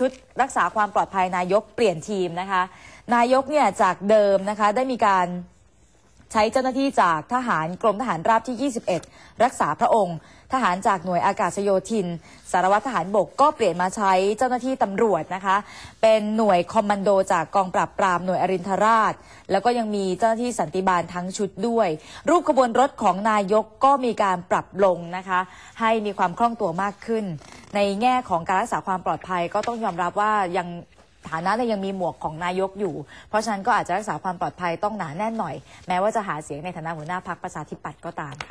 ชุดรักษาความปลอดภัยนายกเปลี่ยนทีมนะคะ นายกเนี่ยจากเดิมนะคะได้มีการใช้เจ้าหน้าที่จากทหารกรมทหารราบที่ 21 รักษาพระองค์ ทหารจากหน่วยอากาศโยธิน สารวัตรทหารบกก็เปลี่ยนมาใช้เจ้าหน้าที่ตำรวจนะคะเป็นหน่วยคอมมานโดจากกองปราบปรามหน่วยอรินทราช แล้วก็ยังมีเจ้าหน้าที่สันติบาลทั้งชุดด้วยรูปขบวนรถของนายกก็มีการปรับลงนะคะให้มีความคล่องตัวมากขึ้นในแง่ของการรักษาความปลอดภัยก็ต้องยอมรับว่ายังฐานะเนี่ยยังมีหมวกของนายกอยู่ เพราะฉะนั้นก็อาจจะรักษาความปลอดภัยต้องหนาแน่นหน่อยแม้ว่าจะหาเสียงในฐานะหัวหน้าพรรคประชาธิปัตย์ก็ตามค่ะ